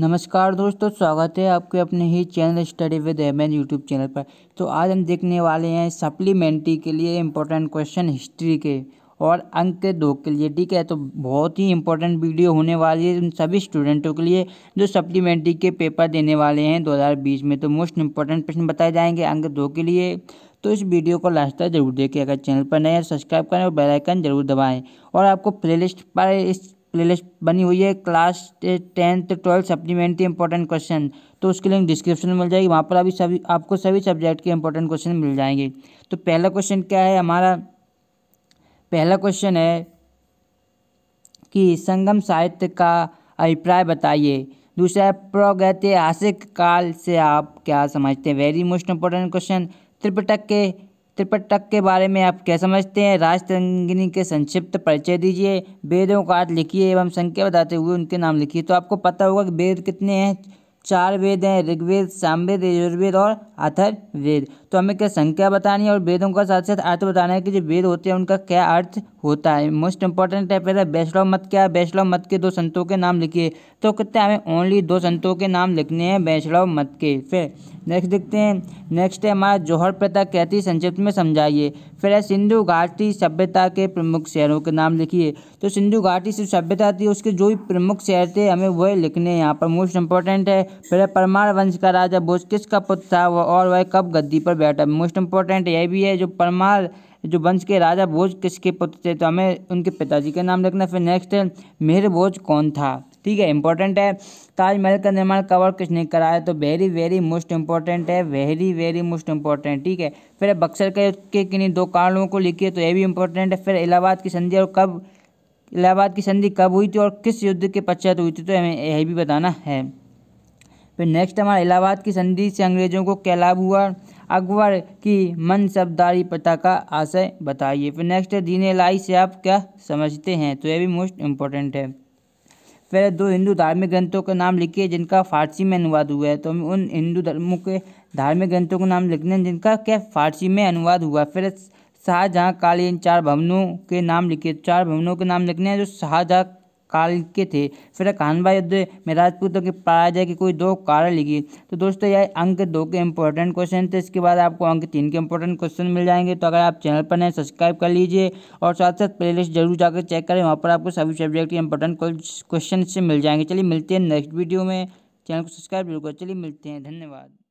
नमस्कार दोस्तों स्वागत है आपके अपने ही channel study with an YouTube channel पर तो आज हम देखने वाले हैं सप्लीमेंट्री के लिए इम्पोर्टेंट क्वेश्चन हिस्ट्री के और अंक दो के लिए ठीक है तो बहुत ही इंपॉर्टेंट वीडियो होने वाली है उन सभी स्टूडेंटों के लिए जो सप्लीमेंट्री के पेपर देने वाले हैं 2020 में तो मोस्ट इंपॉर्टेंट प्रश्न बताए जाएंगे अंक दो के लिए तो इस वीडियो को लास्ट तक जरूर देखें अगर चैनल पर नए सब्सक्राइब तो करें और बेलाइकन जरूर दबाएँ और आपको लिस्ट पर इस प्लेलिस्ट बनी हुई है class tenth twelfth supplementary important question तो उसके लिंक डिस्क्रिप्शन में मिल जाएगी वहाँ पर अभी सभी आपको सभी सब्जेक्ट के इंपॉर्टेंट क्वेश्चन मिल जाएंगे तो पहला क्वेश्चन क्या है हमारा पहला क्वेश्चन है कि संगम साहित्य का अभिप्राय बताइए दूसरा है काल से आप क्या समझते हैं very most important question Tripitaka के त्रिपिटक के बारे में आप क्या समझते हैं राजतंगिनी के संक्षिप्त परिचय दीजिए वेदों का अर्थ लिखिए एवं संख्या बताते हुए उनके नाम लिखिए तो आपको पता होगा कि वेद कितने हैं चार वेद हैं ऋग्वेद सामवेद यजुर्वेद और अथर्वेद तो हमें क्या संख्या बतानी है और वेदों का साथ साथ अर्थ बताना है कि जो वेद होते हैं उनका क्या अर्थ होता है मोस्ट इंपॉर्टेंट है पहले वैष्णव मत क्या है वैष्णव मत के दो संतों के नाम लिखिए तो कितने हमें ओनली दो संतों के नाम लिखने हैं वैष्णव मत के फिर नेक्स्ट देखते हैं नेक्स्ट है हमारा जौहर प्रथा कहती संक्षिप्त में समझाइए फिर है सिंधु घाटी सभ्यता के प्रमुख शहरों के नाम लिखिए तो सिंधु घाटी से सभ्यता थी उसके जो भी प्रमुख शहर थे हमें वह लिखने हैं यहाँ पर मोस्ट इंपॉर्टेंट है फिर परमार वंश का राजा भोज किसका पुत्र था वह और वह कब गद्दी पर बैठा मोस्ट इंपॉर्टेंट यह भी है जो परमार जो वंश के राजा भोज किसके पुत्र थे तो हमें उनके पिताजी का नाम लिखना फिर नेक्स्ट है मेहर भोज कौन था ठीक है इंपॉर्टेंट है ताजमहल का निर्माण कब और किसने कराया तो वेरी वेरी मोस्ट इंपॉर्टेंट है वेरी वेरी मोस्ट इंपॉर्टेंट ठीक है फिर बक्सर के, के किन्हीं दो कारणों को लिखिए तो ये भी इंपॉर्टेंट है फिर इलाहाबाद की संधि और कब इलाहाबाद की संधि कब हुई थी और किस युद्ध के पश्चात हुई थी तो हमें यह भी बताना है फिर नेक्स्ट हमारा इलाहाबाद की संधि से अंग्रेजों को क्या लाभ हुआ अकबर की मनसबदारी प्रथा का आशय बताइए फिर नेक्स्ट है दीन लाई से आप क्या समझते हैं तो यह भी मोस्ट इम्पोर्टेंट है फिर दो हिंदू धार्मिक ग्रंथों का नाम लिखिए जिनका फारसी में अनुवाद हुआ है तो हम उन हिंदू धर्मों के धार्मिक ग्रंथों का नाम लिखने जिनका क्या फारसी में अनुवाद हुआ फिर शाहजहाँ काल इन चार भवनों के नाम लिखे चार भवनों के नाम लिखने हैं जो शाहजहाँ काल के थे फिर खानवा युद्ध में राजपूतों के पराजय के कोई दो कारण लिखी तो दोस्तों यह अंक दो के इंपॉर्टेंट क्वेश्चन थे इसके बाद आपको अंक तीन के इंपॉर्टेंट क्वेश्चन मिल जाएंगे तो अगर आप चैनल पर नए सब्सक्राइब कर लीजिए और साथ साथ प्लेलिस्ट जरूर जाकर चेक करें वहाँ पर आपको सभी सब्जेक्ट के इंपॉर्टेंट क्वेश्चन से मिल जाएंगे चलिए मिलते हैं नेक्स्ट वीडियो में चैनल को सब्सक्राइब जरूर कर चलिए मिलते हैं धन्यवाद